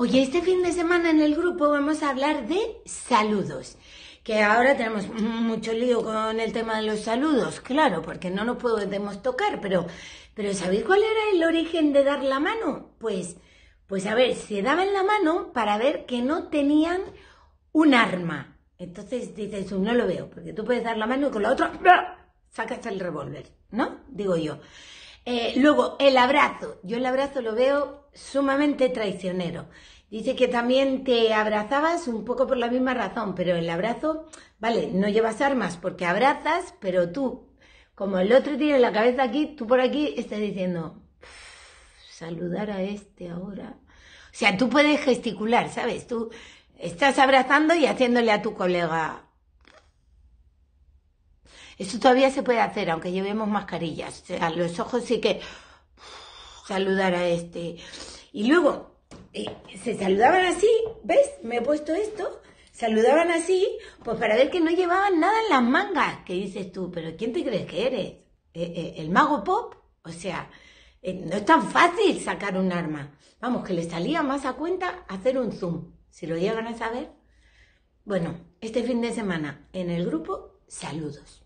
Oye, este fin de semana en el grupo vamos a hablar de saludos. Que ahora tenemos mucho lío con el tema de los saludos, claro, porque no nos podemos tocar, pero, pero ¿sabéis cuál era el origen de dar la mano? Pues, pues a ver, se daban la mano para ver que no tenían un arma. Entonces dices no lo veo, porque tú puedes dar la mano y con la otra ¡ah!, sacas el revólver, ¿no? Digo yo. Eh, luego, el abrazo. Yo el abrazo lo veo sumamente traicionero. Dice que también te abrazabas un poco por la misma razón, pero el abrazo, vale, no llevas armas porque abrazas, pero tú, como el otro tiene la cabeza aquí, tú por aquí estás diciendo, saludar a este ahora. O sea, tú puedes gesticular, ¿sabes? Tú estás abrazando y haciéndole a tu colega, eso todavía se puede hacer, aunque llevemos mascarillas. O sea, los ojos sí que saludar a este. Y luego eh, se saludaban así, ¿ves? Me he puesto esto. Saludaban así, pues para ver que no llevaban nada en las mangas. Que dices tú, pero ¿quién te crees que eres? ¿Eh, eh el mago pop? O sea, eh, no es tan fácil sacar un arma. Vamos, que le salía más a cuenta hacer un zoom. Si lo llegan a saber. Bueno, este fin de semana en el grupo, saludos.